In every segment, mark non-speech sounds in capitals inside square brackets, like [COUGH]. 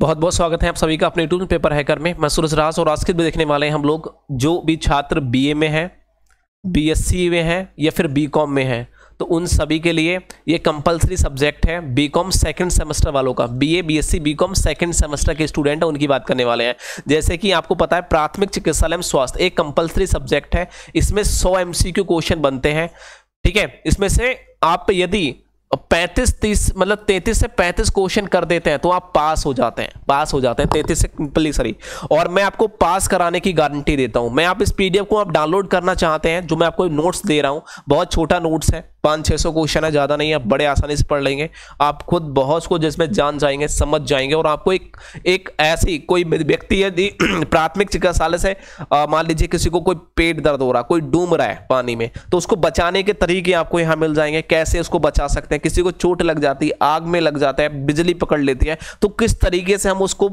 बहुत बहुत स्वागत है आप सभी का अपने टूल पेपर हैकर में मैं सूरज रास और आस्कित भी देखने वाले हैं हम लोग जो भी छात्र बीए में हैं बीएससी में हैं या फिर बीकॉम में हैं तो उन सभी के लिए ये कंपलसरी सब्जेक्ट है बीकॉम सेकंड सेमेस्टर वालों का BA BSc BCom second semester के स्टूडेंट हैं उनकी बात करने वाले हैं जैसे कि आपको पता है प्राथमिक चिकित्सालय एवं स्वास्थ्य एक कंपलसरी सब्जेक्ट है इसमें सौ एम क्वेश्चन बनते हैं ठीक है इसमें से आप यदि पैंतीस तीस मतलब तैंतीस से पैंतीस क्वेश्चन कर देते हैं तो आप पास हो जाते हैं पास हो जाते हैं तैंतीस से सॉरी और मैं आपको पास कराने की गारंटी देता हूं मैं आप इस पीडीएफ को आप डाउनलोड करना चाहते हैं जो मैं आपको नोट्स दे रहा हूं बहुत छोटा नोट्स है पाँच छः सौ क्वेश्चन है ज़्यादा नहीं है बड़े आसानी से पढ़ लेंगे आप खुद बहुत को जिसमें जान जाएंगे समझ जाएंगे और आपको एक एक ऐसी कोई व्यक्ति यदि [CLEARS THROAT] प्राथमिक चिकित्सालय से मान लीजिए किसी को कोई पेट दर्द हो रहा कोई डूब रहा है पानी में तो उसको बचाने के तरीके आपको यहाँ मिल जाएंगे कैसे उसको बचा सकते हैं किसी को चोट लग जाती है आग में लग जाता है बिजली पकड़ लेती है तो किस तरीके से हम उसको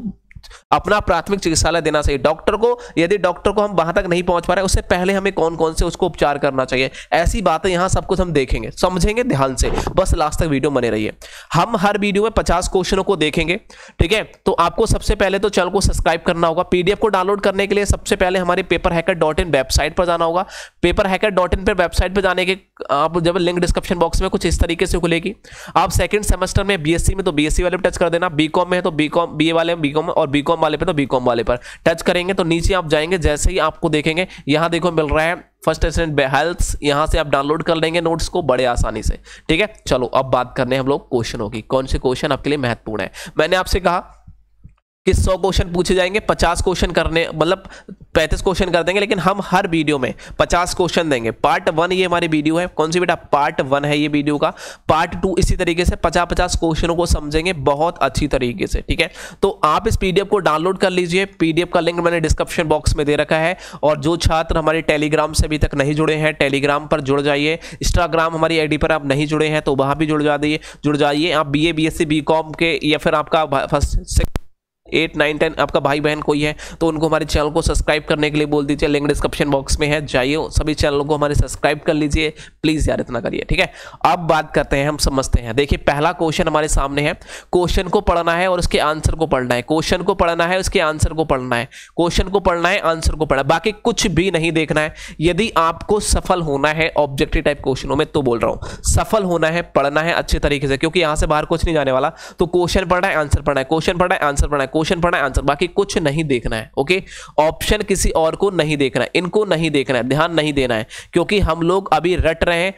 अपना प्राथमिक चिकित्सालय देना चाहिए डॉक्टर को यदि डॉक्टर को हम वहां तक नहीं पहुंच पा रहे उससे पहले हमें कौन कौन से उसको उपचार करना चाहिए ऐसी बातें यहां सब कुछ हम देखेंगे समझेंगे ध्यान से बस लास्ट तक वीडियो बने रहिए हम हर वीडियो में पचास क्वेश्चनों को देखेंगे ठीक है तो आपको सबसे पहले तो चैनल को सब्सक्राइब करना होगा पीडीएफ को डाउनलोड करने के लिए सबसे पहले हमारे paper hacker dot in website पर जाना होगा पेपर हैकर डॉट इन पर वेबसाइट पर जाने के आप जब लिंक डिस्क्रिप्शन बॉक्स में कुछ इस तरीके से खुलेगी आप सेकंड सेमेस्टर में बीएससी में तो बीएससी वाले टच कर देना बीकॉम में है तो बीकॉम बीए वाले में बीकॉम और बीकॉम वाले पे तो बीकॉम वाले पर टच करेंगे तो नीचे आप जाएंगे जैसे ही आपको देखेंगे यहाँ देखो मिल रहा है फर्स्ट एसेंट हेल्थ यहाँ से आप डाउनलोड कर लेंगे नोट्स को बड़े आसानी से ठीक है चलो अब बात करने हम लोग क्वेश्चनों की कौन से क्वेश्चन आपके लिए महत्वपूर्ण है मैंने आपसे कहा कि 100 क्वेश्चन पूछे जाएंगे 50 क्वेश्चन करने मतलब 35 क्वेश्चन कर देंगे लेकिन हम हर वीडियो में 50 क्वेश्चन देंगे पार्ट वन ये हमारी वीडियो है कौन सी बेटा पार्ट वन है ये वीडियो का पार्ट टू इसी तरीके से 50-50 क्वेश्चनों को समझेंगे बहुत अच्छी तरीके से ठीक है तो आप इस पीडीएफ को डाउनलोड कर लीजिए पीडीएफ का लिंक मैंने डिस्क्रिप्शन बॉक्स में दे रखा है और जो छात्र हमारे टेलीग्राम से अभी तक नहीं जुड़े हैं टेलीग्राम पर जुड़ जाइए इंस्टाग्राम हमारी आई पर आप नहीं जुड़े हैं तो वहाँ भी जुड़ जाइए जुड़ जाइए आप बी ए बी के या फिर आपका फर्स्ट एट नाइन टेन आपका भाई बहन कोई है तो उनको हमारे चैनल को सब्सक्राइब करने के लिए बोल दीजिए लिंक डिस्क्रिप्शन बॉक्स में है जाइए सभी चैनलों को हमारे सब्सक्राइब कर लीजिए प्लीज़ यार इतना करिए ठीक है अब बात करते हैं हम समझते हैं देखिए पहला क्वेश्चन हमारे सामने है क्वेश्चन को पढ़ना है और उसके आंसर को पढ़ना है क्वेश्चन को पढ़ना है उसके आंसर को पढ़ना है क्वेश्चन को पढ़ना है आंसर को पढ़ना बाकी कुछ भी नहीं देखना है यदि आपको सफल होना है ऑब्जेक्टिव टाइप क्वेश्चनों में तो बोल रहा हूँ सफल होना है पढ़ना है अच्छे तरीके से क्योंकि यहाँ से बाहर कुछ नहीं जाने वाला तो क्वेश्चन पढ़ना है आंसर पढ़ना है क्वेश्चन पढ़ना है आंसर पढ़ना है क्वेश्चन पढ़ना है आंसर बाकी कुछ नहीं देखना है ओके ऑप्शन किसी और को नहीं देखना है इनको नहीं देखना है ध्यान नहीं देना है क्योंकि हम लोग अभी रट रहे हैं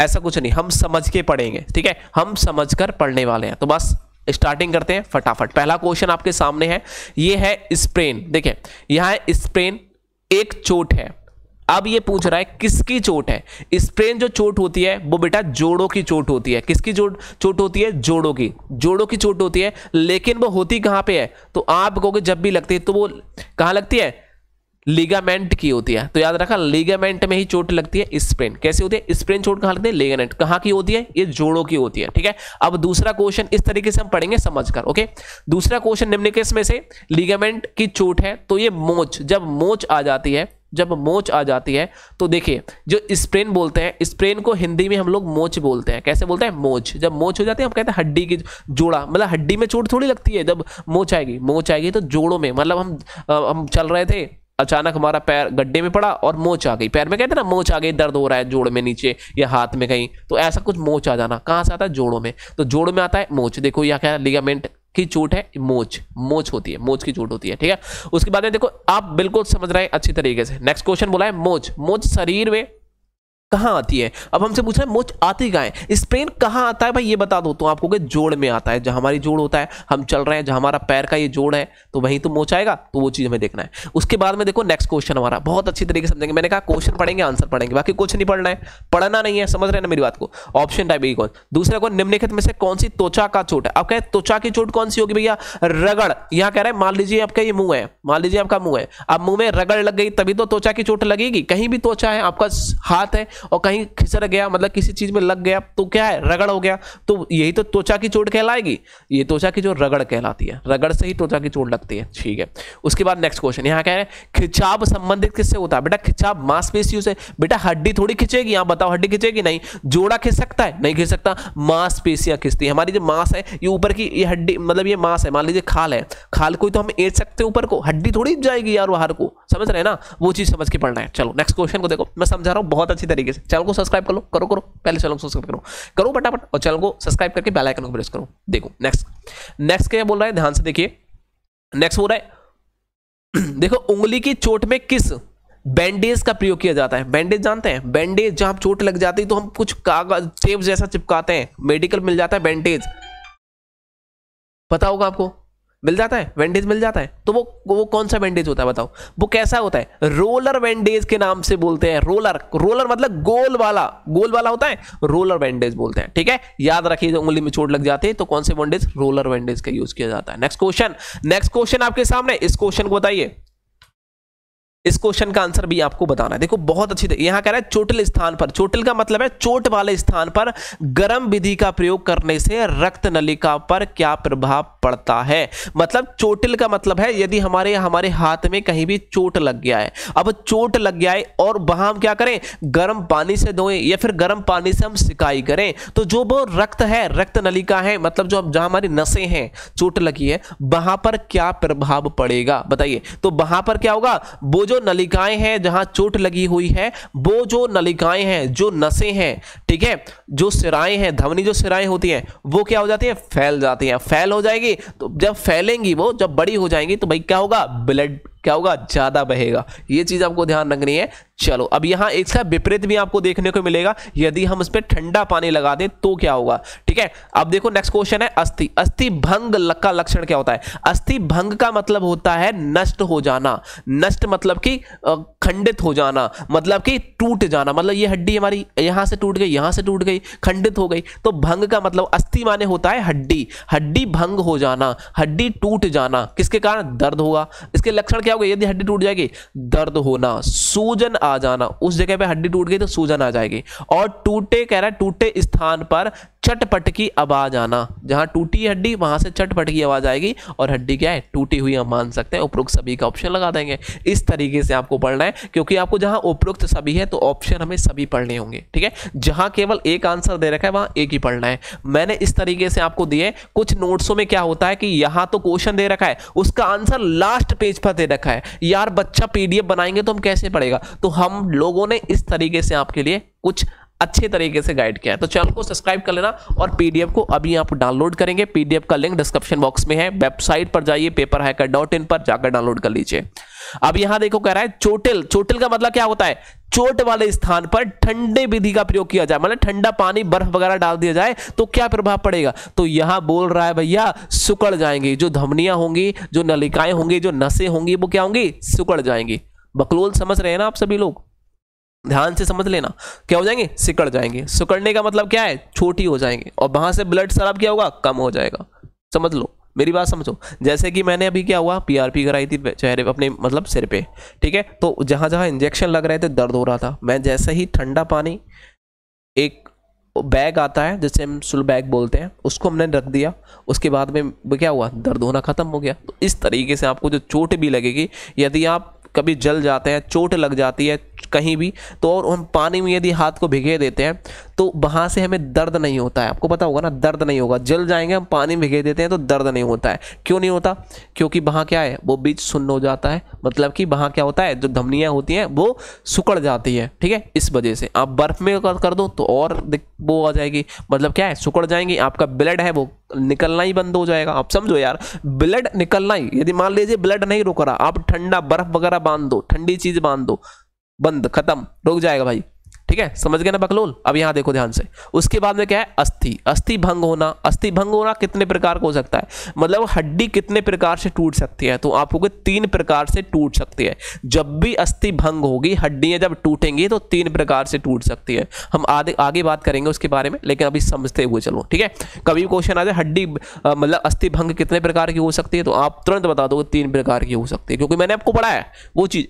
ऐसा कुछ नहीं हम समझ के पढ़ेंगे ठीक है हम समझ कर पढ़ने वाले हैं तो बस स्टार्टिंग करते हैं फटाफट पहला क्वेश्चन आपके सामने है ये है स्प्रेन देखिए यहाँ है स्प्रेन एक चोट है अब ये पूछ रहा है किसकी चोट है स्प्रेन जो चोट होती है वो बेटा जोड़ों की चोट होती है किसकी चोट चोट होती है जोड़ों की जोड़ों की चोट होती है लेकिन वो होती कहां पे है तो आप कहोगे जब भी लगती है तो वो कहां लगती है लिगामेंट की होती है तो याद रखा लिगामेंट में ही चोट लगती है स्प्रेन कैसे होती है स्प्रेन चोट कहां लगती है लिगामेंट कहां की होती है ये जोड़ों की होती है ठीक है अब दूसरा क्वेश्चन इस तरीके से हम पढ़ेंगे समझकर ओके दूसरा क्वेश्चन निम्नलिखित में से लिगामेंट की चोट है तो ये मोच जब मोच आ जाती है जब मोच आ जाती है तो देखिए जो स्प्रेन बोलते हैं स्प्रेन को हिंदी में हम लोग मोच बोलते हैं कैसे बोलते हैं मोच जब मोच हो जाती है हम कहते हैं हड्डी की जोड़ा मतलब हड्डी में चोट थोड़ी लगती है जब मोच आएगी मोच आएगी तो जोड़ों में मतलब हम हम चल रहे थे अचानक हमारा पैर गड्ढे में पड़ा और मोच आ गई पैर में कहते हैं ना मोच आ गई दर्द हो रहा है जोड़ में नीचे या हाथ में कहीं तो ऐसा कुछ मोच आ जाना कहाँ से आता है जोड़ों में तो जोड़ में आता है मोच देखो यह क्या लिगामेंट की चोट है मोच मोच होती है मोच की चोट होती है ठीक है उसके बाद में देखो आप बिल्कुल समझ रहे हैं अच्छी तरीके से नेक्स्ट क्वेश्चन बोला है मोच मोच शरीर में कहाँ आती है अब हमसे पूछा है मोच आती कहाँ है स्प्रेन कहाँ आता है भाई ये बता दो तो आपको कि जोड़ में आता है जहाँ हमारी जोड़ होता है हम चल रहे हैं जहाँ हमारा पैर का ये जोड़ है तो वहीं तो मोच आएगा तो वो चीज़ हमें देखना है उसके बाद में देखो नेक्स्ट क्वेश्चन हमारा बहुत अच्छी तरीके से समझेंगे मैंने कहा क्वेश्चन पढ़ेंगे आंसर पढ़ेंगे बाकी कुछ नहीं पढ़ना है पढ़ना नहीं है समझ रहे ना मेरी बात को ऑप्शन टाइप यही कौन दूसरा कौन निम्नलिखित में से कौन सी त्वचा का चोट है अब कहे त्वचा की चोट कौन सी होगी भैया रगड़ यहाँ कह रहे हैं मान लीजिए आपका ये मुंह है मान लीजिए आपका मुंह है अब मुंह में रगड़ लग गई तभी तो त्वचा की चोट लगेगी कहीं भी त्वचा है आपका हाथ है और कहीं खिसर गया मतलब किसी चीज में लग गया तो क्या है रगड़ हो गया तो यही तो त्वचा की चोट कहलाएगी ये त्वचा की जो रगड़ कहलाती है रगड़ से ही त्वचा की चोट लगती है ठीक है उसके बाद नेक्स्ट क्वेश्चन यहाँ कह रहे हैं खिंचाव संबंधित किससे होता है बेटा खिंचाव मांसपेशियों से बेटा हड्डी थोड़ी खिंचेगी यहाँ बताओ हड्डी खिंचेगी नहीं जोड़ा खिंच सकता है नहीं खिंच सकता मांसपेशियां खिंचती है हमारी जो मांस है ये ऊपर की ये हड्डी मतलब ये मांस है मान लीजिए खाल है खाल को तो हम एट सकते हैं ऊपर को हड्डी थोड़ी जाएगी यार बाहर को समझ रहे हैं ना वो चीज़ समझ के पढ़ना है चलो नेक्स्ट क्वेश्चन को देखो मैं समझा रहा हूँ बहुत अच्छी तरीके तरीके से चैनल को सब्सक्राइब करो करो करो पहले चैनल को सब्सक्राइब करो करो फटाफट और चैनल को सब्सक्राइब करके बेल आइकन को प्रेस करो देखो नेक्स्ट नेक्स्ट क्या बोल रहा है ध्यान से देखिए नेक्स्ट बोल रहा है [CLEARS THROAT] देखो उंगली की चोट में किस बैंडेज का प्रयोग किया जाता है बैंडेज जानते हैं बैंडेज जहां चोट लग जाती है तो हम कुछ कागज टेप जैसा चिपकाते हैं मेडिकल मिल जाता है बैंडेज पता होगा आपको मिल जाता है वेंडेज मिल जाता है तो वो वो कौन सा वेंडेज होता है बताओ वो कैसा होता है रोलर वेंडेज के नाम से बोलते हैं रोलर रोलर मतलब गोल वाला गोल वाला होता है रोलर वेंडेज बोलते हैं ठीक है याद रखिए जो उंगली में चोट लग जाती है तो कौन से वेंडेज रोलर वेंडेज का यूज किया जाता है नेक्स्ट क्वेश्चन नेक्स्ट क्वेश्चन आपके सामने इस क्वेश्चन को बताइए इस क्वेश्चन का आंसर भी आपको बताना है देखो बहुत अच्छी यहां कह रहा है चोटिल स्थान पर चोटिल का मतलब है चोट वाले स्थान पर गर्म विधि का प्रयोग करने से रक्त नलिका पर क्या प्रभाव पड़ता है मतलब चोटिल का मतलब है यदि हमारे हमारे हाथ में कहीं भी चोट लग गया है अब चोट लग गया है और वहां हम क्या करें गर्म पानी से धोएं या फिर गर्म पानी से हम सिकाई करें तो जो वो रक्त है रक्त नलिका है मतलब जो जहां हमारी नशे हैं चोट लगी है वहां पर क्या प्रभाव पड़ेगा बताइए तो वहां पर क्या होगा वो जो नलिकाएं हैं जहां चोट लगी हुई है वो जो नलिकाएं हैं जो नसें हैं ठीक है जो सिराएं हैं धवनी जो सिराएं होती हैं वो क्या हो जाती हैं फैल जाती हैं फैल हो जाएगी तो जब फैलेंगी वो जब बड़ी हो जाएंगी तो भाई क्या होगा ब्लड क्या होगा ज़्यादा बहेगा ये चीज़ आपको ध्यान रखनी है चलो अब एक इसका विपरीत भी आपको देखने को मिलेगा यदि हम उस पर ठंडा पानी लगा दें तो क्या होगा ठीक है अब देखो नेक्स्ट क्वेश्चन है अस्थि अस्थि भंग का लक्षण क्या होता है अस्थि भंग का मतलब होता है नष्ट हो जाना नष्ट मतलब कि खंडित हो जाना मतलब कि टूट जाना मतलब ये हड्डी हमारी यहां से टूट गई यहां से टूट गई खंडित हो गई तो भंग का मतलब अस्थि माने होता है हड्डी हड्डी भंग हो जाना हड्डी टूट जाना किसके कारण दर्द होगा इसके लक्षण क्या क्या होगा यदि हड्डी टूट जाएगी दर्द होना सूजन आ जाना उस जगह पे हड्डी टूट गई तो सूजन आ जाएगी और टूटे कह रहा है टूटे स्थान पर चटपट की आवाज़ आना जहां टूटी हड्डी वहां से चटपट की आवाज़ आएगी और हड्डी क्या है टूटी हुई हम मान सकते हैं उपरोक्त सभी का ऑप्शन लगा देंगे इस तरीके से आपको पढ़ना है क्योंकि आपको जहां उपरोक्त सभी है तो ऑप्शन हमें सभी पढ़ने होंगे ठीक है जहां केवल एक आंसर दे रखा है वहाँ एक ही पढ़ना है मैंने इस तरीके से आपको दिए कुछ नोट्सों में क्या होता है कि यहाँ तो क्वेश्चन दे रखा है उसका आंसर लास्ट पेज पर दे रखा है यार बच्चा पीडीएफ बनाएंगे तो हम कैसे पढ़ेगा तो हम लोगों ने इस तरीके से आपके लिए कुछ अच्छे तरीके से गाइड किया है तो चैनल को सब्सक्राइब कर लेना और पीडीएफ को अभी आप डाउनलोड करेंगे पीडीएफ का लिंक डिस्क्रिप्शन बॉक्स में है वेबसाइट पर जाइए पेपर डॉट इन पर जाकर डाउनलोड कर लीजिए अब यहां देखो कह रहा है चोटिल चोटिल का मतलब क्या होता है चोट वाले स्थान पर ठंडे विधि का प्रयोग किया जाए मतलब ठंडा पानी बर्फ वगैरह डाल दिया जाए तो क्या प्रभाव पड़ेगा तो यहां बोल रहा है भैया सुकड़ जाएंगी जो धमनियां होंगी जो नलिकाएं होंगी जो नसें होंगी वो क्या होंगी सुकड़ जाएंगी बकलोल समझ रहे हैं ना आप सभी लोग ध्यान से समझ लेना क्या हो जाएंगे सिकड़ जाएंगे सिकड़ने का मतलब क्या है छोटी हो जाएंगे और वहां से ब्लड शराब क्या होगा कम हो जाएगा समझ लो मेरी बात समझो जैसे कि मैंने अभी क्या हुआ पीआरपी कराई थी चेहरे अपने मतलब सिर पे ठीक है तो जहाँ जहाँ इंजेक्शन लग रहे थे दर्द हो रहा था मैं जैसे ही ठंडा पानी एक बैग आता है जिसे हम सुल बैग बोलते हैं उसको हमने रख दिया उसके बाद में क्या हुआ दर्द होना ख़त्म हो गया तो इस तरीके से आपको जो चोट भी लगेगी यदि आप कभी जल जाते हैं चोट लग जाती है कहीं भी तो और हम पानी में यदि हाथ को भिगे देते हैं तो वहाँ से हमें दर्द नहीं होता है आपको पता होगा ना दर्द नहीं होगा जल जाएंगे हम पानी में भिगे देते हैं तो दर्द नहीं होता है क्यों नहीं होता क्योंकि वहाँ क्या है वो बीज सुन्न हो जाता है मतलब कि वहाँ क्या होता है जो धमनियाँ होती हैं वो सुकड़ जाती है ठीक है इस वजह से आप बर्फ़ में कर, कर दो तो और वो आ जाएगी मतलब क्या है सुकड़ जाएंगी आपका ब्लड है वो निकलना ही बंद हो जाएगा आप समझो यार ब्लड निकलना ही यदि मान लीजिए ब्लड नहीं रुक रहा आप ठंडा बर्फ़ वगैरह बांध दो ठंडी चीज़ बांध दो बंद खत्म रुक जाएगा भाई ठीक है समझ गए ना बकलोल अब यहां देखो ध्यान से उसके बाद में क्या है अस्थि अस्थि भंग होना अस्थि भंग होना कितने प्रकार का हो सकता है मतलब हड्डी कितने प्रकार से टूट सकती है तो आप तीन प्रकार से टूट सकती है जब भी अस्थि भंग होगी हड्डियां जब टूटेंगी तो तीन प्रकार से टूट सकती है हम आगे आगे बात करेंगे उसके बारे में लेकिन अभी समझते हुए चलो ठीक है कभी क्वेश्चन आ जाए हड्डी मतलब अस्थि भंग कितने प्रकार की हो सकती है तो आप तुरंत बता दो तीन प्रकार की हो सकती है क्योंकि मैंने आपको पढ़ाया वो चीज़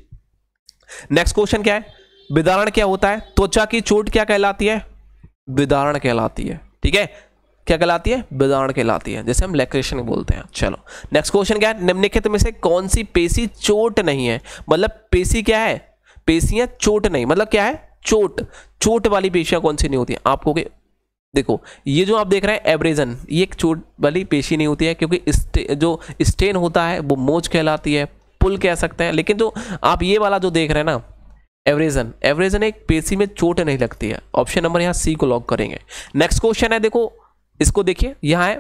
नेक्स्ट क्वेश्चन क्या है विदारण क्या होता है त्वचा की चोट क्या कहलाती है विदारण कहलाती है ठीक है क्या कहलाती है विदारण कहलाती है जैसे हम लेक्रेशन बोलते हैं चलो नेक्स्ट क्वेश्चन क्या है निम्नलिखित में से कौन सी पेशी चोट नहीं है मतलब पेशी क्या है पेशियां चोट नहीं मतलब क्या है चोट चोट वाली पेशियां कौन सी नहीं होती है? आपको के देखो ये जो आप देख रहे हैं एवरेजन ये एक चोट वाली पेशी नहीं होती है क्योंकि इस्टे, जो स्टेन होता है वो मोच कहलाती है पुल कह सकते हैं लेकिन जो आप ये वाला जो देख रहे हैं ना एवरेजन एवरेजन एक पेशी में चोट नहीं लगती है ऑप्शन नंबर यहाँ सी को लॉक करेंगे नेक्स्ट क्वेश्चन है देखो इसको देखिए यहाँ है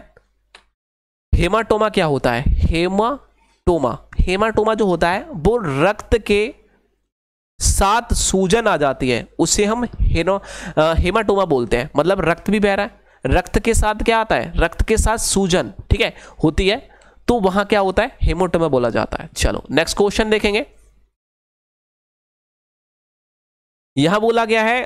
हेमाटोमा क्या होता है हेमाटोमा हेमाटोमा जो होता है वो रक्त के साथ सूजन आ जाती है उसे हम हेनो हेमाटोमा बोलते हैं मतलब रक्त भी बह रहा है रक्त के साथ क्या आता है रक्त के साथ सूजन ठीक है होती है तो वहां क्या होता है हेमोटोमा बोला जाता है चलो नेक्स्ट क्वेश्चन देखेंगे यहां बोला गया है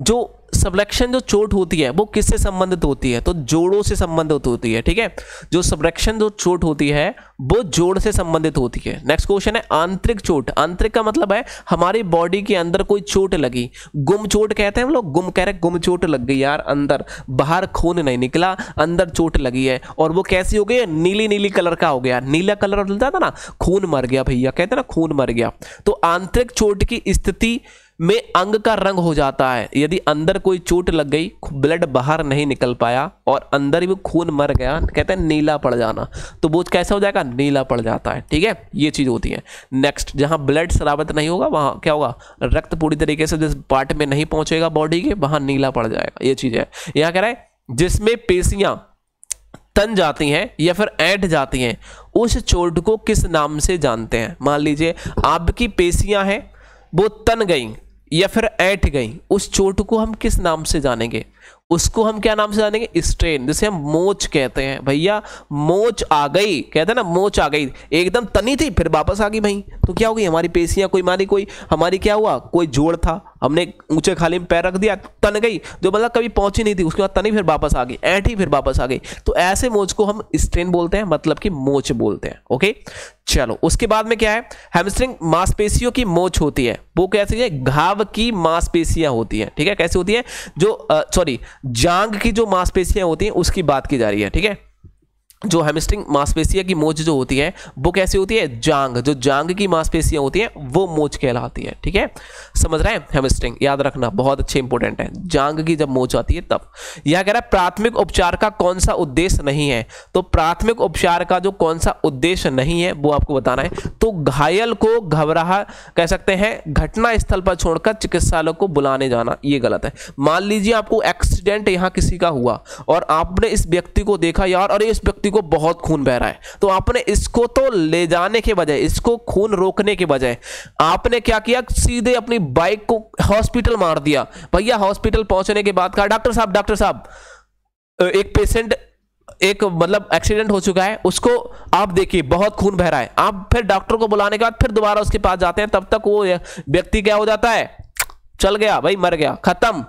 जो सबरेक्शन जो चोट होती है वो किससे संबंधित होती है तो जोड़ों से संबंधित होती है ठीक है जो सबरेक्शन जो चोट होती है वो जोड़ से संबंधित होती है नेक्स्ट क्वेश्चन है आंतरिक चोट आंतरिक का मतलब है हमारी बॉडी के अंदर कोई चोट लगी गुम चोट कहते हैं हम लोग गुम कह रहे गुम चोट लग गई यार अंदर बाहर खून नहीं निकला अंदर चोट लगी है और वो कैसी हो गई है नीली नीली कलर का हो गया नीला कलर जाता था ना खून मर गया भैया कहते हैं ना खून मर गया तो आंतरिक चोट की स्थिति में अंग का रंग हो जाता है यदि अंदर कोई चोट लग गई ब्लड बाहर नहीं निकल पाया और अंदर भी खून मर गया कहते हैं नीला पड़ जाना तो बोझ कैसा हो जाएगा नीला पड़ जाता है ठीक है ये चीज़ होती है नेक्स्ट जहाँ ब्लड शराबत नहीं होगा वहाँ क्या होगा रक्त पूरी तरीके से जिस पार्ट में नहीं पहुंचेगा बॉडी के वहां नीला पड़ जाएगा ये चीज़ है यहाँ कह रहा है जिसमें पेशियाँ तन जाती हैं या फिर ऐंठ जाती हैं उस चोट को किस नाम से जानते हैं मान लीजिए आपकी पेशियां हैं वो तन गई या फिर ऐठ गई उस चोट को हम किस नाम से जानेंगे उसको हम क्या नाम से जानेंगे स्ट्रेन जिसे हम मोच कहते हैं भैया मोच आ गई कहते हैं ना मोच आ गई एकदम तनी थी फिर वापस आ गई भाई तो क्या हो गई हमारी पेशियां कोई मारी कोई हमारी क्या हुआ कोई जोड़ था हमने ऊंचे खाली में पैर रख दिया तन गई जो मतलब कभी पहुंची नहीं थी उसके बाद तनी फिर वापस आ गई ऐठी फिर वापस आ गई तो ऐसे मोच को हम स्ट्रेन बोलते हैं मतलब कि मोच बोलते हैं ओके चलो उसके बाद में क्या है हेमस्ट्रिंग मांसपेशियों की मोच होती है वो कैसी है घाव की मांसपेशियां होती है ठीक है कैसी होती है जो सॉरी जांग की जो मांसपेशियां होती हैं उसकी बात की जा रही है ठीक है जो हेमस्ट्रिंग मांसपेशिया की मोच जो होती है वो कैसी होती है जांग जो जांग की मांसपेशियां होती हैं वो मोच कहलाती है ठीक है समझ रहे हैं हेमस्ट्रिंग याद रखना बहुत अच्छे इंपॉर्टेंट है जांग की जब मोच आती है तब यह कह रहा है प्राथमिक उपचार का कौन सा उद्देश्य नहीं है तो प्राथमिक उपचार का जो कौन सा उद्देश्य नहीं है वो आपको बताना है तो घायल को घबराह कह सकते हैं घटना स्थल पर छोड़कर चिकित्सालय को बुलाने जाना ये गलत है मान लीजिए आपको एक्सीडेंट यहाँ किसी का हुआ और आपने इस व्यक्ति को देखा यार अरे इस व्यक्ति व्यक्ति को बहुत खून बह रहा है तो आपने इसको तो ले जाने के बजाय इसको खून रोकने के बजाय आपने क्या किया सीधे अपनी बाइक को हॉस्पिटल मार दिया भैया हॉस्पिटल पहुंचने के बाद कहा डॉक्टर साहब डॉक्टर साहब एक पेशेंट एक मतलब एक्सीडेंट हो चुका है उसको आप देखिए बहुत खून बह रहा है आप फिर डॉक्टर को बुलाने के बाद फिर दोबारा उसके पास जाते हैं तब तक वो व्यक्ति क्या हो जाता है चल गया भाई मर गया खत्म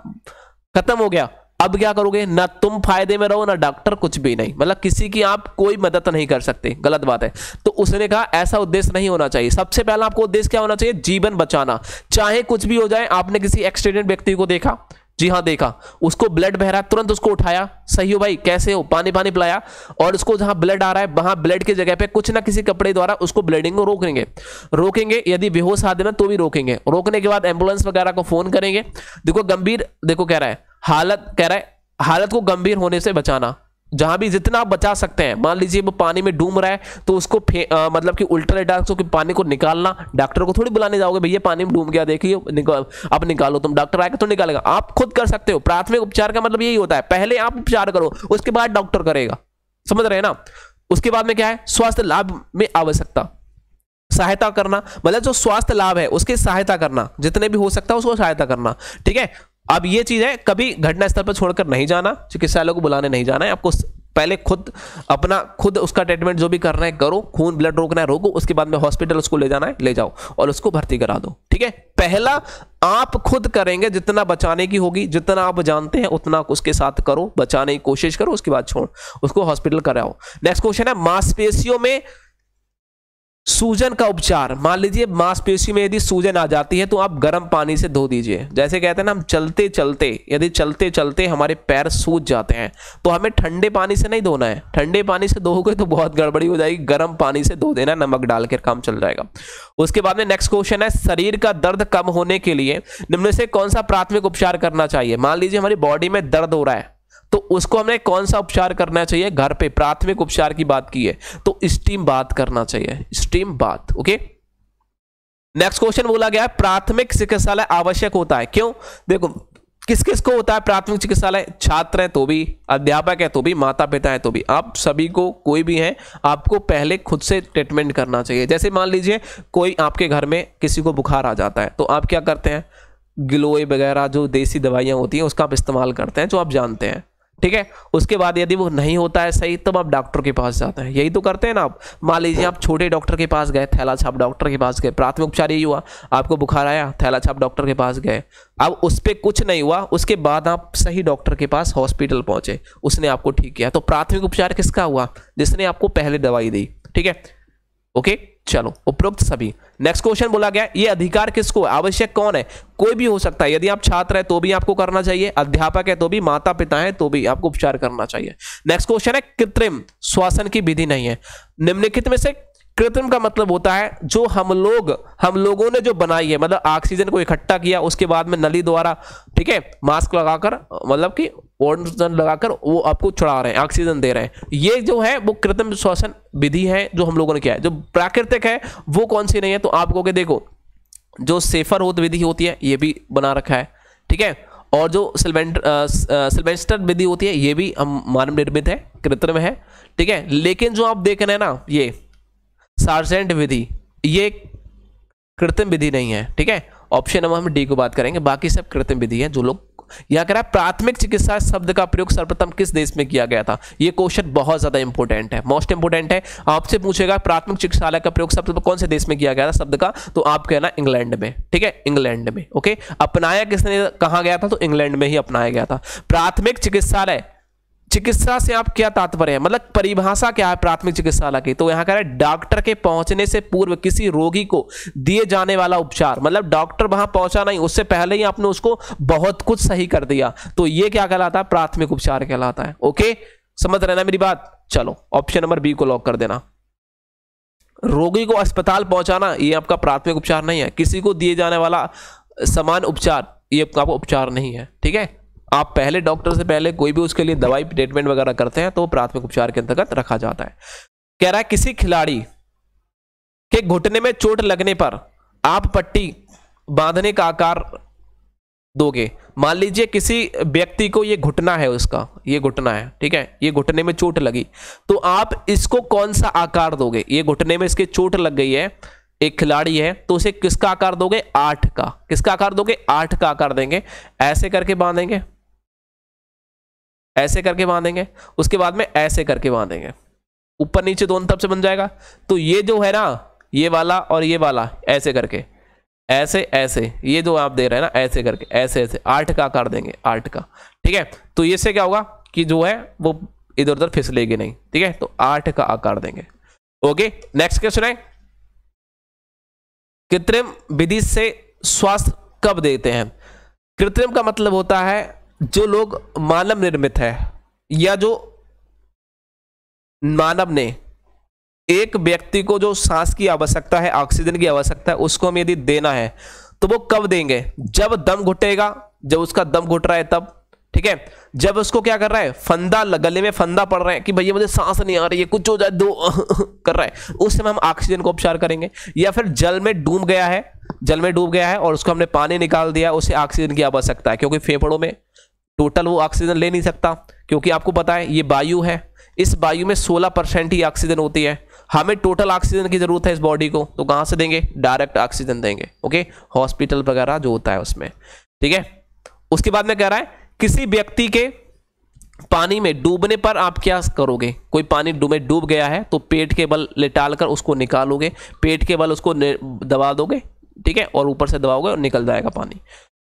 खत्म हो गया अब क्या करोगे ना तुम फायदे में रहो ना डॉक्टर कुछ भी नहीं मतलब किसी की आप कोई मदद नहीं कर सकते गलत बात है तो उसने कहा ऐसा उद्देश्य नहीं होना चाहिए सबसे पहला आपको उद्देश्य क्या होना चाहिए जीवन बचाना चाहे कुछ भी हो जाए आपने किसी एक्सीडेंट व्यक्ति को देखा जी हाँ देखा उसको ब्लड बह रहा तुरंत उसको उठाया सही हो भाई कैसे हो पानी पानी पिलाया और उसको जहां ब्लड आ रहा है वहां ब्लड की जगह पे कुछ ना किसी कपड़े द्वारा उसको ब्लीडिंग को रोकेंगे रोकेंगे यदि बेहोश आदमी में तो भी रोकेंगे रोकने के बाद एम्बुलेंस वगैरह को फोन करेंगे देखो गंभीर देखो कह रहा है हालत कह रहा है हालत को गंभीर होने से बचाना जहां भी जितना आप बचा सकते हैं मान लीजिए वो पानी में डूब रहा है तो उसको आ, मतलब कि अल्ट्राडाक्सो के पानी को निकालना डॉक्टर को थोड़ी बुलाने जाओगे भैया पानी में डूब गया देखिए निकाल अब निकालो तुम डॉक्टर आएगा तो निकालेगा आप खुद कर सकते हो प्राथमिक उपचार का मतलब यही होता है पहले आप उपचार करो उसके बाद डॉक्टर करेगा समझ रहे हैं ना उसके बाद में क्या है स्वास्थ्य लाभ में आवश्यकता सहायता करना मतलब जो स्वास्थ्य लाभ है उसकी सहायता करना जितने भी हो सकता है उसको सहायता करना ठीक है अब ये चीज़ है कभी घटना स्थल पर छोड़कर नहीं जाना चिकित्सालय को बुलाने नहीं जाना है आपको पहले खुद अपना खुद उसका ट्रीटमेंट जो भी करना है करो खून ब्लड रोकना है रोको उसके बाद में हॉस्पिटल उसको ले जाना है ले जाओ और उसको भर्ती करा दो ठीक है पहला आप खुद करेंगे जितना बचाने की होगी जितना आप जानते हैं उतना उसके साथ करो बचाने की कोशिश करो उसके बाद छोड़ उसको हॉस्पिटल कराओ नेक्स्ट क्वेश्चन है मांसपेशियों में सूजन का उपचार मान लीजिए मांसपेशी में यदि सूजन आ जाती है तो आप गर्म पानी से धो दीजिए जैसे कहते हैं ना हम चलते चलते यदि चलते चलते हमारे पैर सूज जाते हैं तो हमें ठंडे पानी से नहीं धोना है ठंडे पानी से धोगे तो बहुत गड़बड़ी हो जाएगी गर्म पानी से धो देना नमक डाल काम चल जाएगा उसके बाद में नेक्स्ट क्वेश्चन है शरीर का दर्द कम होने के लिए निम्न से कौन सा प्राथमिक उपचार करना चाहिए मान लीजिए हमारी बॉडी में दर्द हो रहा है तो उसको हमने कौन सा उपचार करना चाहिए घर पे प्राथमिक उपचार की बात की है तो स्टीम बात करना चाहिए स्टीम बात ओके नेक्स्ट क्वेश्चन बोला गया है प्राथमिक चिकित्सालय आवश्यक होता है क्यों देखो किस किस को होता है प्राथमिक चिकित्सालय छात्र है तो भी अध्यापक है तो भी माता पिता है तो भी आप सभी को कोई भी है आपको पहले खुद से ट्रीटमेंट करना चाहिए जैसे मान लीजिए कोई आपके घर में किसी को बुखार आ जाता है तो आप क्या करते हैं गिलोए वगैरह जो देसी दवाइयां होती हैं उसका आप इस्तेमाल करते हैं जो आप जानते हैं ठीक है उसके बाद यदि वो नहीं होता है सही तब तो आप डॉक्टर के पास जाते हैं यही तो करते हैं ना आप मान लीजिए आप छोटे डॉक्टर के पास गए थैला छाप डॉक्टर के पास गए प्राथमिक उपचार यही हुआ आपको बुखार आया थैला छाप डॉक्टर के पास गए अब उस पर कुछ नहीं हुआ उसके बाद आप सही डॉक्टर के पास हॉस्पिटल पहुंचे उसने आपको ठीक किया तो प्राथमिक उपचार किसका हुआ जिसने आपको पहले दवाई दी ठीक है ओके चलो उपरोक्त सभी नेक्स्ट क्वेश्चन बोला गया ये अधिकार किसको आवश्यक कौन है कोई भी हो सकता है यदि आप छात्र है तो भी आपको करना चाहिए अध्यापक है तो भी माता पिता है तो भी आपको उपचार करना चाहिए नेक्स्ट क्वेश्चन है कृत्रिम श्वासन की विधि नहीं है निम्नलिखित में से कृत्रिम का मतलब होता है जो हम लोग हम लोगों ने जो बनाई है मतलब ऑक्सीजन को इकट्ठा किया उसके बाद में नली द्वारा ठीक है मास्क लगाकर मतलब कि ऑक्सीजन लगाकर वो आपको छुड़ा रहे हैं ऑक्सीजन दे रहे हैं ये जो है वो कृत्रिम श्वसन विधि है जो हम लोगों ने किया है जो प्राकृतिक है वो कौन सी नहीं है तो आप कहोगे देखो जो सेफर होत विधि होती है ये भी बना रखा है ठीक है और जो सिल्वेस्टर विधि होती है ये भी हम मानव निर्मित है कृत्रिम है ठीक है लेकिन जो आप देख रहे हैं ना ये सार्जेंट विधि ये कृत्रिम विधि नहीं है ठीक है ऑप्शन नंबर हम डी को बात करेंगे बाकी सब कृत्रिम विधि है जो लोग यह कह रहा है प्राथमिक चिकित्सा शब्द का प्रयोग सर्वप्रथम किस देश में किया गया था यह क्वेश्चन बहुत ज्यादा इंपॉर्टेंट है मोस्ट इंपॉर्टेंट है आपसे पूछेगा प्राथमिक चिकित्सालय का प्रयोग सर्वप्रथम कौन से देश में किया गया था शब्द का तो आप कहना इंग्लैंड में ठीक है इंग्लैंड में ओके अपनाया किसने कहा गया था तो इंग्लैंड में ही अपनाया गया था प्राथमिक चिकित्सालय चिकित्सा से आप क्या तात्पर्य है मतलब परिभाषा क्या है प्राथमिक चिकित्सालय की तो यहाँ कह रहे हैं डॉक्टर के पहुंचने से पूर्व किसी रोगी को दिए जाने वाला उपचार मतलब डॉक्टर वहां पहुंचा नहीं उससे पहले ही आपने उसको बहुत कुछ सही कर दिया तो ये क्या कहलाता है प्राथमिक उपचार कहलाता है ओके समझ रहे ना मेरी बात चलो ऑप्शन नंबर बी को लॉक कर देना रोगी को अस्पताल पहुंचाना ये आपका प्राथमिक उपचार नहीं है किसी को दिए जाने वाला समान उपचार ये आपका उपचार नहीं है ठीक है आप पहले डॉक्टर से पहले कोई भी उसके लिए दवाई ट्रीटमेंट वगैरह करते हैं तो प्राथमिक उपचार के अंतर्गत रखा जाता है कह रहा है किसी खिलाड़ी के घुटने में चोट लगने पर आप पट्टी बांधने का आकार दोगे मान लीजिए किसी व्यक्ति को ये घुटना है उसका ये घुटना है ठीक है ये घुटने में चोट लगी तो आप इसको कौन सा आकार दोगे ये घुटने में इसके चोट लग गई है एक खिलाड़ी है तो उसे किसका आकार दोगे आठ का किसका आकार दोगे आठ का आकार देंगे ऐसे करके बांधेंगे ऐसे करके बांधेंगे उसके बाद में ऐसे करके बांधेंगे ऊपर नीचे दोनों तरफ से बन जाएगा तो ये जो है ना ये वाला और ये वाला ऐसे करके ऐसे ऐसे ये जो आप दे रहे हैं ना ऐसे करके ऐसे ऐसे आठ का आकार देंगे आठ का ठीक है तो इससे क्या होगा कि जो है वो इधर उधर फिसलेगी नहीं ठीक है तो आठ का आकार देंगे ओके नेक्स्ट क्वेश्चन है कृत्रिम विधि से स्वास्थ्य कब देते हैं कृत्रिम का मतलब होता है जो लोग मानव निर्मित है या जो मानव ने एक व्यक्ति को जो सांस की आवश्यकता है ऑक्सीजन की आवश्यकता है उसको हम यदि देना है तो वो कब देंगे जब दम घुटेगा जब उसका दम घुट रहा है तब ठीक है जब उसको क्या कर रहा है फंदा गले में फंदा पड़ रहा है कि भैया मुझे सांस नहीं आ रही है कुछ हो जाए दो [LAUGHS] कर रहा है उस समय हम ऑक्सीजन को उपचार करेंगे या फिर जल में डूब गया है जल में डूब गया है और उसको हमने पानी निकाल दिया उसे ऑक्सीजन की आवश्यकता है क्योंकि फेफड़ों में टोटल वो ऑक्सीजन ले नहीं सकता क्योंकि आपको पता है ये वायु है इस वायु में 16 परसेंट ही ऑक्सीजन होती है हमें टोटल ऑक्सीजन की ज़रूरत है इस बॉडी को तो कहाँ से देंगे डायरेक्ट ऑक्सीजन देंगे ओके हॉस्पिटल वगैरह जो होता है उसमें ठीक है उसके बाद में कह रहा है किसी व्यक्ति के पानी में डूबने पर आप क्या करोगे कोई पानी डूबे डूब गया है तो पेट के बल लिटाल कर उसको निकालोगे पेट के बल उसको दबा दोगे ठीक है और ऊपर से दबाओगे और निकल जाएगा पानी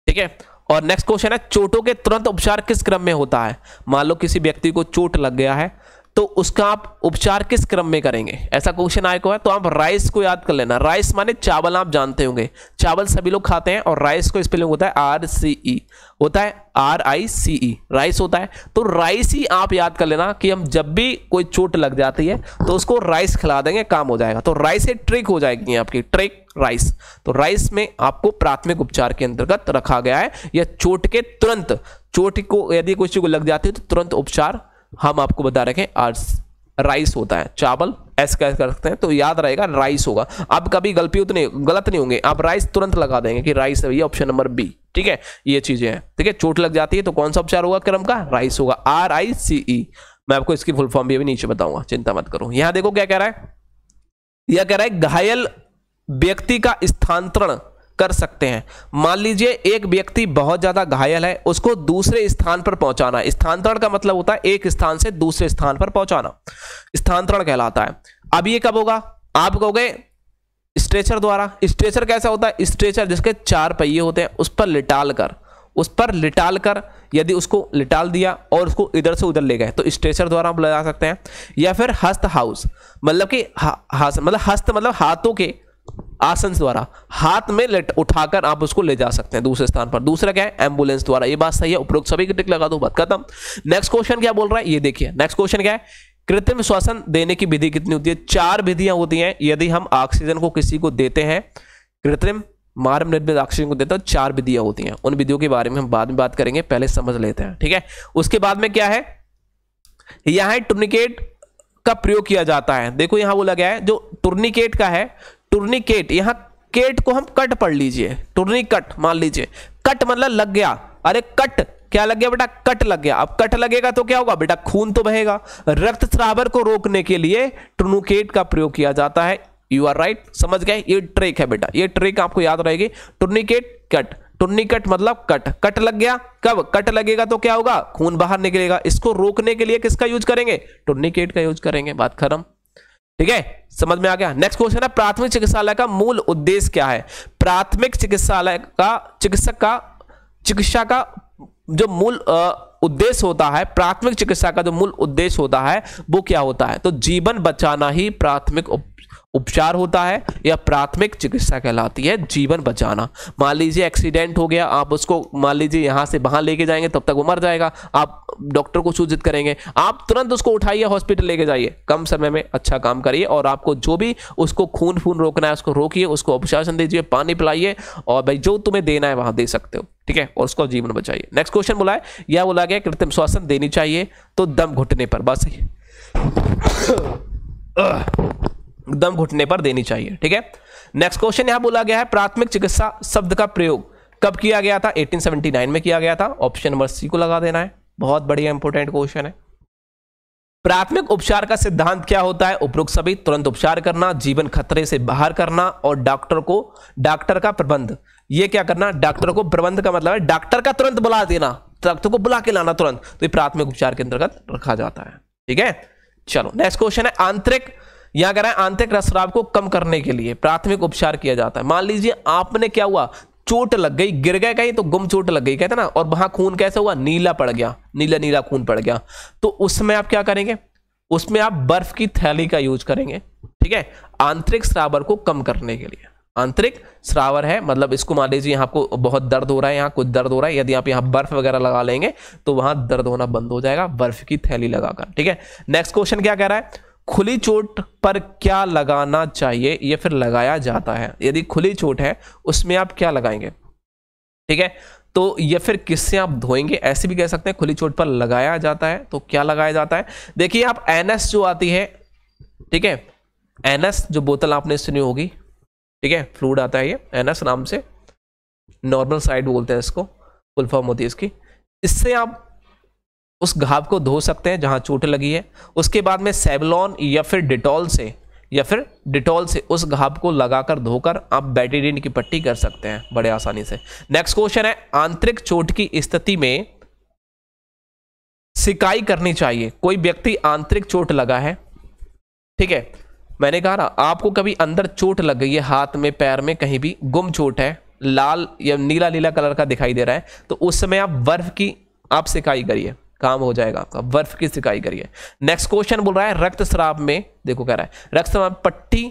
ठीक है और नेक्स्ट क्वेश्चन है चोटों के तुरंत उपचार किस क्रम में होता है मान लो किसी व्यक्ति को चोट लग गया है तो उसका आप उपचार किस क्रम में करेंगे ऐसा क्वेश्चन आए को है तो आप राइस को याद कर लेना राइस माने चावल आप जानते होंगे चावल सभी लोग खाते हैं और राइस को स्पेलिंग होता है आर सी ई होता है are I C E rice होता है तो राइस ही आप याद कर लेना कि हम जब भी कोई चोट लग जाती है तो उसको राइस खिला देंगे काम हो जाएगा तो राइस एक ट्रिक हो जाएगी आपकी ट्रिक राइस तो राइस में आपको प्राथमिक उपचार के अंतर्गत रखा गया है यह चोट के तुरंत चोट को यदि किसी को लग जाती है तो तुरंत उपचार हम आपको बता रखें आर्स राइस होता है चावल एस कह कर सकते हैं तो याद रहेगा राइस होगा अब कभी गलती उतने गलत नहीं होंगे आप राइस तुरंत लगा देंगे कि राइस है भैया ऑप्शन नंबर बी ठीक है ये चीजें हैं ठीक है चोट लग जाती है तो कौन सा उपचार होगा क्रम का राइस होगा आर आई सी ई मैं आपको इसकी फुल फॉर्म भी अभी नीचे बताऊंगा चिंता मत करो यहां देखो क्या कह रहा है यह कह रहा है घायल व्यक्ति का स्थानांतरण कर सकते हैं मान लीजिए एक व्यक्ति बहुत ज़्यादा घायल है उसको दूसरे स्थान पर पहुंचाना स्थानांतरण का मतलब होता है एक स्थान से दूसरे स्थान पर पहुंचाना स्थानांतरण कहलाता है अब ये कब होगा आप कहोगे स्ट्रेचर द्वारा स्ट्रेचर कैसा होता है स्ट्रेचर जिसके चार पहिए होते हैं उस पर लिटाल कर उस पर लिटाल कर यदि उसको लिटाल दिया और उसको इधर से उधर ले गए तो स्ट्रेचर द्वारा आप लगा सकते हैं या फिर हस्त हाउस मतलब कि हा, मतलब हस्त मतलब हाथों के आसन द्वारा हाथ में लेट उठाकर आप उसको ले जा सकते हैं दूसरे स्थान पर दूसरा क्या है एम्बुलेंस द्वारा ये बात सही है उपरोक्त सभी टिक लगा दो बात खत्म नेक्स्ट क्वेश्चन क्या बोल रहा है ये देखिए नेक्स्ट क्वेश्चन क्या है कृत्रिम श्वासन देने की विधि कितनी होती है चार विधियां होती हैं यदि हम ऑक्सीजन को किसी को देते हैं कृत्रिम मार्म निर्मित ऑक्सीजन को देते हैं तो चार विधियां होती हैं उन विधियों के बारे में हम बाद में बात करेंगे पहले समझ लेते हैं ठीक है उसके बाद में क्या है यहां टूर्निकेट का प्रयोग किया जाता है देखो यहां वो लगा है जो टूर्निकेट का है टूर्निकेट यहाँ केट को हम कट पढ़ लीजिए टूर्निकट मान लीजिए कट मतलब लग गया अरे कट क्या लग गया बेटा कट लग गया अब कट लगेगा तो क्या होगा बेटा खून तो बहेगा रक्त श्रावर को रोकने के लिए टूर्निकेट का प्रयोग किया जाता है यू आर राइट समझ गए ये ट्रिक है बेटा ये ट्रिक आपको याद रहेगी टूर्निकेट कट टुन्नीकट मतलब कट कट लग गया कब कट लगेगा तो क्या होगा खून बाहर निकलेगा इसको रोकने के लिए किसका यूज करेंगे टूर्निकेट का यूज करेंगे बात खत्म ठीक है समझ में आ गया नेक्स्ट क्वेश्चन है प्राथमिक चिकित्सालय का मूल उद्देश्य क्या है प्राथमिक चिकित्सालय का चिकित्सक का चिकित्सा का जो मूल उद्देश्य होता है प्राथमिक चिकित्सा का जो मूल उद्देश्य होता है वो क्या होता है तो जीवन बचाना ही प्राथमिक उपचार होता है या प्राथमिक चिकित्सा कहलाती है जीवन बचाना मान लीजिए एक्सीडेंट हो गया आप उसको मान लीजिए यहाँ से वहाँ लेके जाएंगे तब तक वो मर जाएगा आप डॉक्टर को सूचित करेंगे आप तुरंत उसको उठाइए हॉस्पिटल लेके जाइए कम समय में अच्छा काम करिए और आपको जो भी उसको खून फून रोकना है उसको रोकिए उसको उपशासन दीजिए पानी पिलाइए और भाई जो तुम्हें देना है वहाँ दे सकते हो ठीक है और उसको जीवन बचाइए नेक्स्ट क्वेश्चन बोला है यह बोला गया कृत्रिम श्वासन देनी चाहिए तो दम घुटने पर बस दम घुटने पर देनी चाहिए ठीक है नेक्स्ट क्वेश्चन यहां बोला गया है प्राथमिक चिकित्सा शब्द का प्रयोग कब किया गया था 1879 में किया गया था ऑप्शन नंबर सी को लगा देना है बहुत बढ़िया इंपॉर्टेंट क्वेश्चन है प्राथमिक उपचार का सिद्धांत क्या होता है उपरोक्त सभी तुरंत उपचार करना जीवन खतरे से बाहर करना और डॉक्टर को डॉक्टर का प्रबंध ये क्या करना डॉक्टर को प्रबंध का मतलब है डॉक्टर का तुरंत बुला देना डॉक्टर को बुला के लाना तुरंत तो ये प्राथमिक उपचार के अंतर्गत रखा जाता है ठीक है चलो नेक्स्ट क्वेश्चन है आंतरिक यहाँ कह रहा है आंतरिक रसराव को कम करने के लिए प्राथमिक उपचार किया जाता है मान लीजिए आपने क्या हुआ चोट लग गई गिर गए कहीं तो गुम चोट लग गई कहते ना और वहां खून कैसे हुआ नीला पड़ गया नीला नीला खून पड़ गया तो उसमें आप क्या करेंगे उसमें आप बर्फ की थैली का यूज करेंगे ठीक है आंतरिक श्रावर को कम करने के लिए आंतरिक श्रावर है मतलब इसको मान लीजिए यहां आपको बहुत दर्द हो रहा है यहां कुछ दर्द हो रहा है यदि आप यहां बर्फ वगैरह लगा लेंगे तो वहां दर्द होना बंद हो जाएगा बर्फ की थैली लगाकर ठीक है नेक्स्ट क्वेश्चन क्या कह रहा है खुली चोट पर क्या लगाना चाहिए ये फिर लगाया जाता है यदि खुली चोट है उसमें आप क्या लगाएंगे ठीक है तो या फिर किससे आप धोएंगे ऐसे भी कह सकते हैं खुली चोट पर लगाया जाता है तो क्या लगाया जाता है देखिए आप एनएस जो आती है ठीक है एनएस जो बोतल आपने सुनी होगी ठीक है फ्लूड आता है ये एनएस नाम से नॉर्मल साइड बोलते हैं इसको फुल फॉर्म होती है इसकी इससे आप उस घाव को धो सकते हैं जहां चोट लगी है उसके बाद में सेबलॉन या फिर डिटॉल से या फिर डिटॉल से उस घाव को लगाकर धोकर आप बैटेडिन की पट्टी कर सकते हैं बड़े आसानी से नेक्स्ट क्वेश्चन है आंतरिक चोट की स्थिति में सिकाई करनी चाहिए कोई व्यक्ति आंतरिक चोट लगा है ठीक है मैंने कहा ना आपको कभी अंदर चोट लग गई है हाथ में पैर में कहीं भी गुम चोट है लाल या नीला नीला कलर का दिखाई दे रहा है तो उस समय आप बर्फ की आप सिकाई करिए काम हो जाएगा आपका बर्फ की सिकाई करिए नेक्स्ट क्वेश्चन बोल रहा है रक्त श्राप में देखो कह रहा है रक्त श्राप पट्टी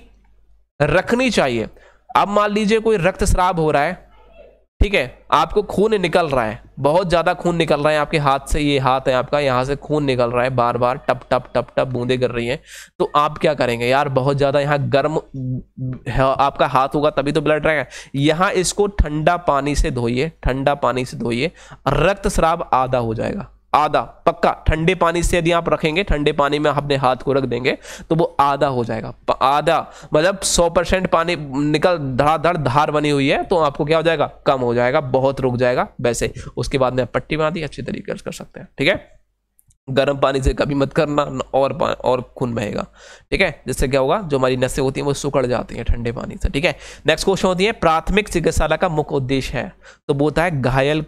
रखनी चाहिए अब मान लीजिए कोई रक्त श्राप हो रहा है ठीक है आपको खून निकल रहा है बहुत ज़्यादा खून निकल रहा है आपके हाथ से ये हाथ है आपका यहाँ से खून निकल रहा है बार बार टप टप टप टप बूंदे गिर रही हैं तो आप क्या करेंगे यार बहुत ज़्यादा यहाँ गर्म आपका हाथ होगा तभी तो ब्लड रहेगा यहाँ इसको ठंडा पानी से धोइए ठंडा पानी से धोइए रक्त श्राप आधा हो जाएगा आधा पक्का ठंडे पानी से यदि आप रखेंगे ठंडे पानी में अपने हाथ को रख देंगे तो वो आधा हो जाएगा आधा मतलब 100 परसेंट पानी निकल धड़ाधड़ धार बनी हुई है तो आपको क्या हो जाएगा कम हो जाएगा बहुत रुक जाएगा वैसे उसके बाद में आप पट्टी बांधी अच्छी तरीके से कर सकते हैं ठीक है गर्म पानी से कभी मत करना और और खून बहेगा ठीक है जिससे क्या होगा जो हमारी नसें होती हैं वो सुखड़ जाती हैं ठंडे पानी से ठीक है नेक्स्ट क्वेश्चन होती है प्राथमिक चिकित्सालय का मुख्य उद्देश्य है तो वो होता है घायल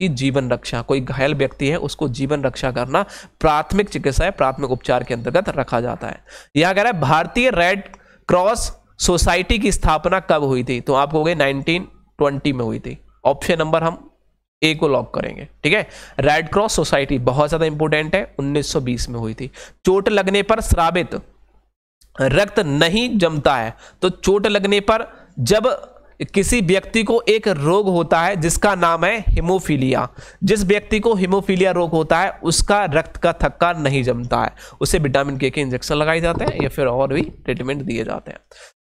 की जीवन रक्षा कोई घायल व्यक्ति है उसको जीवन रक्षा करना प्राथमिक चिकित्सा है प्राथमिक उपचार के अंतर्गत रखा जाता है यह कह रहा है भारतीय रेड क्रॉस सोसाइटी की स्थापना कब हुई थी तो आप हो गए नाइनटीन में हुई थी ऑप्शन नंबर हम ए को लॉक करेंगे ठीक है रेड क्रॉस सोसाइटी बहुत ज़्यादा इंपॉर्टेंट है 1920 में हुई थी चोट लगने पर श्रावित रक्त नहीं जमता है तो चोट लगने पर जब किसी व्यक्ति को एक रोग होता है जिसका नाम है हिमोफीलिया जिस व्यक्ति को हिमोफीलिया रोग होता है उसका रक्त का थक्का नहीं जमता है उसे विटामिन के के इंजेक्शन लगाए जाते हैं या फिर और भी ट्रीटमेंट दिए जाते हैं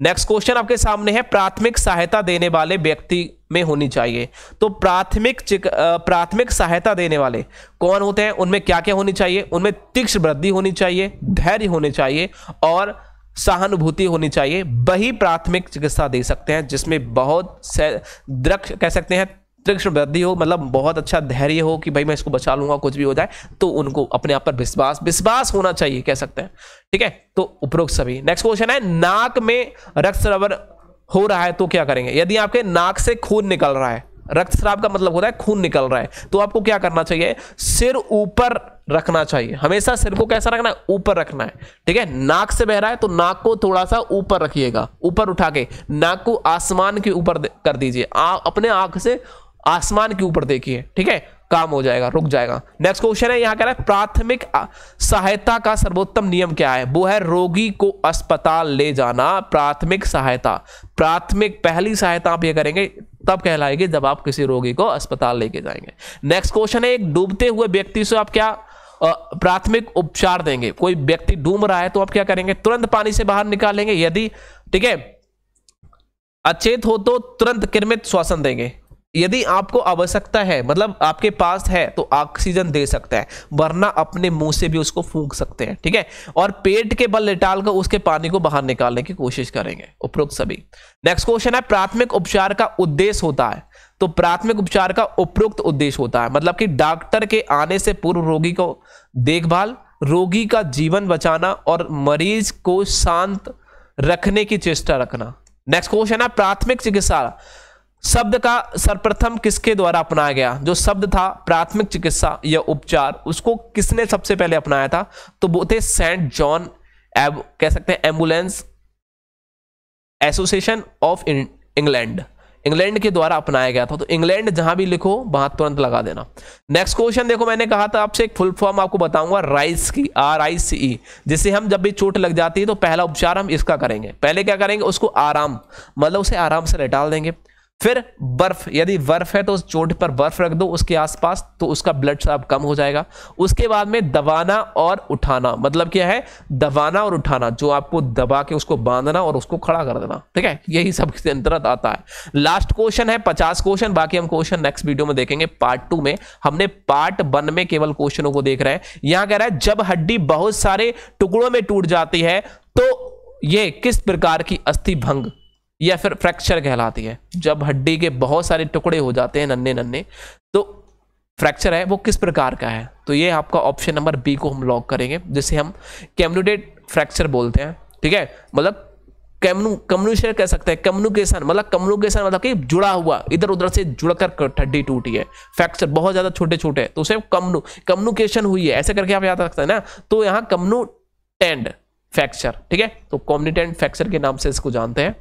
नेक्स्ट क्वेश्चन आपके सामने है प्राथमिक सहायता देने वाले व्यक्ति में होनी चाहिए तो प्राथमिक प्राथमिक सहायता देने वाले कौन होते हैं उनमें क्या क्या होनी चाहिए उनमें तीक्ष्ण वृद्धि होनी चाहिए धैर्य होने चाहिए और सहानुभूति होनी चाहिए वही प्राथमिक चिकित्सा दे सकते हैं जिसमें बहुत दृक्ष कह सकते हैं तीक्ष्ण वृद्धि हो मतलब बहुत अच्छा धैर्य हो कि भाई मैं इसको बचा लूंगा कुछ भी हो जाए तो उनको अपने आप पर विश्वास विश्वास होना चाहिए कह सकते हैं ठीक है तो उपरोक्त सभी नेक्स्ट क्वेश्चन है नाक में रक्त रबर हो रहा है तो क्या करेंगे यदि आपके नाक से खून निकल रहा है रक्तस्राव का मतलब होता है खून निकल रहा है तो आपको क्या करना चाहिए सिर ऊपर रखना चाहिए हमेशा सिर को कैसा रखना है ऊपर रखना है ठीक है नाक से बह रहा है तो नाक को थोड़ा सा ऊपर रखिएगा ऊपर उठा के नाक को आसमान के ऊपर कर दीजिए अपने आंख से आसमान के ऊपर देखिए ठीक है काम हो जाएगा रुक जाएगा नेक्स्ट क्वेश्चन है यहाँ कह रहा है प्राथमिक सहायता का सर्वोत्तम नियम क्या है वो है रोगी को अस्पताल ले जाना प्राथमिक सहायता प्राथमिक पहली सहायता आप ये करेंगे तब कहलाएगी जब आप किसी रोगी को अस्पताल लेके जाएंगे नेक्स्ट क्वेश्चन है एक डूबते हुए व्यक्ति से आप क्या प्राथमिक उपचार देंगे कोई व्यक्ति डूब रहा है तो आप क्या करेंगे तुरंत पानी से बाहर निकालेंगे यदि ठीक है अचेत हो तो तुरंत किरमित श्वासन देंगे यदि आपको आवश्यकता है मतलब आपके पास है तो ऑक्सीजन दे सकता है वरना अपने मुंह से भी उसको फूंक सकते हैं ठीक है और पेट के बल लेटाल कर उसके पानी को बाहर निकालने की कोशिश करेंगे उपरोक्त सभी नेक्स्ट क्वेश्चन है प्राथमिक उपचार का उद्देश्य होता है तो प्राथमिक उपचार का उपरोक्त उद्देश्य होता है मतलब कि डॉक्टर के आने से पूर्व रोगी को देखभाल रोगी का जीवन बचाना और मरीज को शांत रखने की चेष्टा रखना नेक्स्ट क्वेश्चन है प्राथमिक चिकित्सा शब्द का सर्वप्रथम किसके द्वारा अपनाया गया जो शब्द था प्राथमिक चिकित्सा या उपचार उसको किसने सबसे पहले अपनाया था तो वो थे सेंट जॉन एब कह सकते हैं ambulance association of England England के द्वारा अपनाया गया था तो इंग्लैंड जहां भी लिखो वहां तुरंत लगा देना नेक्स्ट क्वेश्चन देखो मैंने कहा था आपसे एक फुल फॉर्म आपको बताऊंगा राइस की आर आई सी ई जिसे हम जब भी चोट लग जाती है तो पहला उपचार हम इसका करेंगे पहले क्या करेंगे उसको आराम मतलब उसे आराम से लेटाल देंगे फिर बर्फ यदि बर्फ है तो उस चोट पर बर्फ रख दो उसके आसपास तो उसका ब्लड चाप कम हो जाएगा उसके बाद में दबाना और उठाना मतलब क्या है दबाना और उठाना जो आपको दबा के उसको बांधना और उसको खड़ा कर देना ठीक है यही सब के अंतर्गत आता है लास्ट क्वेश्चन है पचास क्वेश्चन बाकी हम क्वेश्चन नेक्स्ट वीडियो में देखेंगे पार्ट टू में हमने पार्ट वन में केवल क्वेश्चनों को देख रहे हैं यहां कह रहा है जब हड्डी बहुत सारे टुकड़ों में टूट जाती है तो ये किस प्रकार की अस्थि भंग या फिर फ्रैक्चर कहलाती है जब हड्डी के बहुत सारे टुकड़े हो जाते हैं नन्हे नन्हे तो फ्रैक्चर है वो किस प्रकार का है तो ये आपका ऑप्शन नंबर बी को हम लॉक करेंगे जिसे हम कैम्यूडेट फ्रैक्चर बोलते हैं ठीक है मतलब कम्यू कम्युनिकेशन कह सकते हैं कम्युनिकेशन मतलब कम्युनिकेशन मतलब कि जुड़ा हुआ इधर उधर से जुड़कर हड्डी टूटी है फ्रैक्चर बहुत ज़्यादा छोटे छोटे हैं तो उसे कम्यू कम्युनिकेशन हुई है ऐसे करके आप याद रखते हैं ना तो यहाँ कम्यू टेंड फ्रैक्चर ठीक है तो कॉम्युनिटेंट फ्रैक्चर के नाम से इसको जानते हैं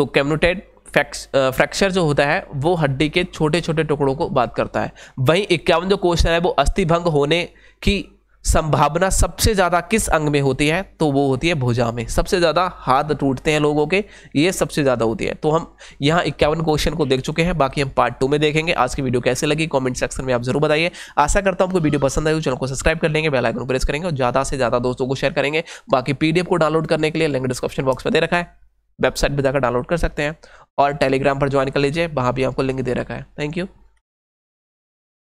तो कैमनोटेड फ्रैक्चर जो होता है वो हड्डी के छोटे छोटे टुकड़ों को बात करता है वहीं इक्यावन जो क्वेश्चन है वो अस्थि भंग होने की संभावना सबसे ज़्यादा किस अंग में होती है तो वो होती है भुजा में सबसे ज़्यादा हाथ टूटते हैं लोगों के ये सबसे ज़्यादा होती है तो हम यहाँ इक्यावन क्वेश्चन को देख चुके हैं बाकी हम पार्ट टू में देखेंगे आज की वीडियो कैसे लगी कमेंट सेक्शन में आप जरूर बताइए आशा करता हूँ आपको वीडियो पसंद आई चैनल को सब्सक्राइब कर लेंगे बेलाइकन प्रेस करेंगे और ज़्यादा से ज़्यादा दोस्तों को शेयर करेंगे बाकी पीडीएफ को डाउनलोड करने के लिए लिंक डिस्क्रिप्शन बॉक्स में दे रखा है वेबसाइट पर जाकर डाउनलोड कर सकते हैं और टेलीग्राम पर ज्वाइन कर लीजिए वहाँ भी आपको लिंक दे रखा है थैंक यू